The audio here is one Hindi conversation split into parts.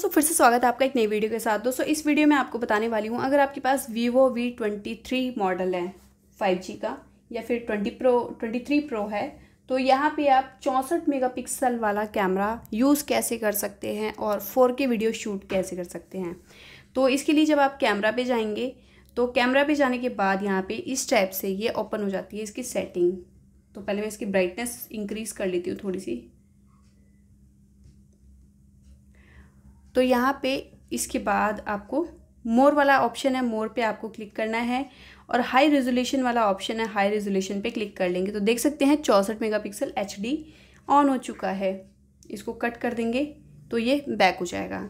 दोस्तों फिर से स्वागत है आपका एक नई वीडियो के साथ दोस्तों इस वीडियो में आपको बताने वाली हूँ अगर आपके पास Vivo V twenty three model है फाइव जी का या फिर twenty pro twenty three pro है तो यहाँ पे आप चौंसठ मेगापिक्सल वाला कैमरा यूज़ कैसे कर सकते हैं और फोर के वीडियो शूट कैसे कर सकते हैं तो इसके लिए जब आप कैमरा पे जाएंगे तो कैमरा पे जाने के बाद यहाँ पर इस टाइप से ये ओपन हो जाती है इसकी सेटिंग तो पहले मैं इसकी ब्राइटनेस इंक्रीज़ कर लेती हूँ थोड़ी सी तो यहाँ पे इसके बाद आपको मोर वाला ऑप्शन है मोर पे आपको क्लिक करना है और हाई रेजोल्यूशन वाला ऑप्शन है हाई रेजोल्यूशन पे क्लिक कर लेंगे तो देख सकते हैं चौंसठ मेगापिक्सल एच ऑन हो चुका है इसको कट कर देंगे तो ये बैक हो जाएगा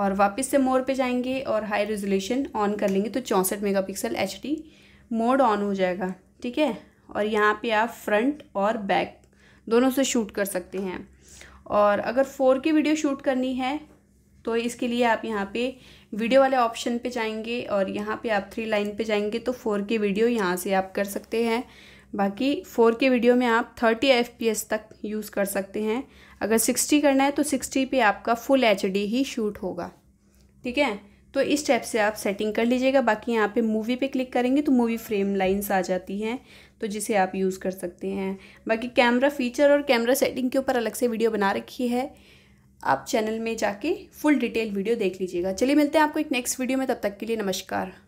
और वापस से मोर पे जाएंगे और हाई रेजोल्यूशन ऑन कर लेंगे तो चौंसठ मेगा एच मोड ऑन हो जाएगा ठीक है और यहाँ पर आप फ्रंट और बैक दोनों से शूट कर सकते हैं और अगर फोर की वीडियो शूट करनी है तो इसके लिए आप यहाँ पे वीडियो वाले ऑप्शन पे जाएंगे और यहाँ पे आप थ्री लाइन पे जाएंगे तो फोर के वीडियो यहाँ से आप कर सकते हैं बाकी फोर के वीडियो में आप थर्टी एफ तक यूज़ कर सकते हैं अगर सिक्सटी करना है तो सिक्सटी पे आपका फुल एच ही शूट होगा ठीक है तो इस स्टेप से आप सेटिंग कर लीजिएगा बाकी यहाँ पे मूवी पे क्लिक करेंगे तो मूवी फ्रेम लाइंस आ जाती हैं तो जिसे आप यूज़ कर सकते हैं बाकी कैमरा फीचर और कैमरा सेटिंग के ऊपर अलग से वीडियो बना रखी है आप चैनल में जाके फुल डिटेल वीडियो देख लीजिएगा चलिए मिलते हैं आपको एक नेक्स्ट वीडियो में तब तक के लिए नमस्कार